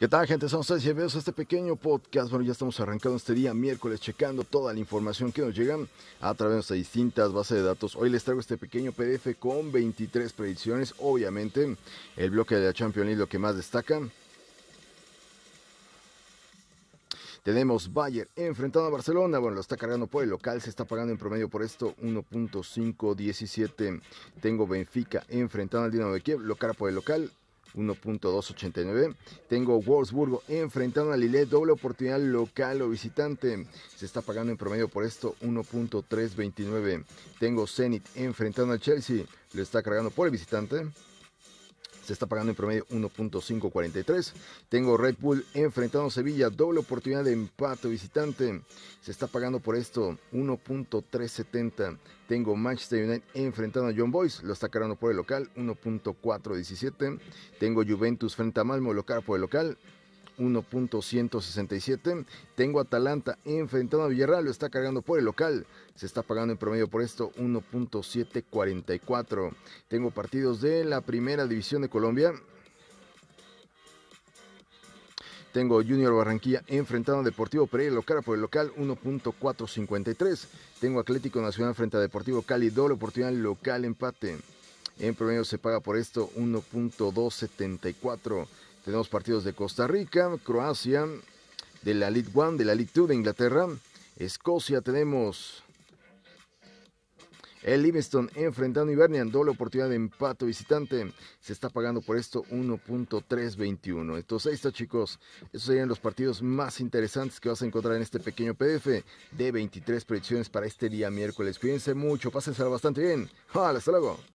¿Qué tal, gente? Somos ustedes bienvenidos a este pequeño podcast. Bueno, ya estamos arrancando este día miércoles, checando toda la información que nos llega a través de nuestras distintas bases de datos. Hoy les traigo este pequeño PDF con 23 predicciones. Obviamente, el bloque de la Champions League lo que más destaca. Tenemos Bayern enfrentando a Barcelona. Bueno, lo está cargando por el local. Se está pagando en promedio por esto 1.517. Tengo Benfica enfrentando al Dinamo de Kiev. Lo cara por el local 1.289. Tengo Wolfsburgo enfrentando a Lille, doble oportunidad local o visitante. Se está pagando en promedio por esto 1.329. Tengo Zenit enfrentando a Chelsea, lo está cargando por el visitante se está pagando en promedio 1.543. Tengo Red Bull enfrentando a Sevilla, doble oportunidad de empate visitante, se está pagando por esto 1.370. Tengo Manchester United enfrentando a John Boyce, lo está cargando por el local 1.417. Tengo Juventus frente a Malmo, lo por el local 1.167. Tengo Atalanta enfrentando a Villarreal, lo está cargando por el local. Se está pagando en promedio por esto 1.744. Tengo partidos de la primera división de Colombia. Tengo Junior Barranquilla enfrentando a Deportivo Pereira Lo cara por el local 1.453. Tengo Atlético Nacional frente a Deportivo Cali, doble oportunidad local empate. En promedio se paga por esto 1.274. Tenemos partidos de Costa Rica, Croacia, de la League One, de la League Two de Inglaterra, Escocia tenemos el Livingston enfrentando a Hibernian, doble oportunidad de empate visitante. Se está pagando por esto 1.321. Entonces ahí está, chicos. Esos serían los partidos más interesantes que vas a encontrar en este pequeño PDF de 23 predicciones para este día miércoles. Cuídense mucho, pásense bastante bien. Hasta luego.